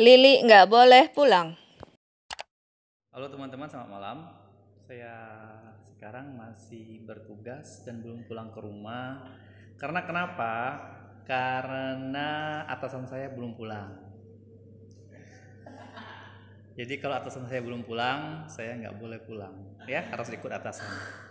Lili nggak boleh pulang. Halo teman-teman, selamat malam. Saya sekarang masih bertugas dan belum pulang ke rumah. Karena kenapa? Karena atasan saya belum pulang. Jadi kalau atasan saya belum pulang, saya nggak boleh pulang, ya harus ikut atasan.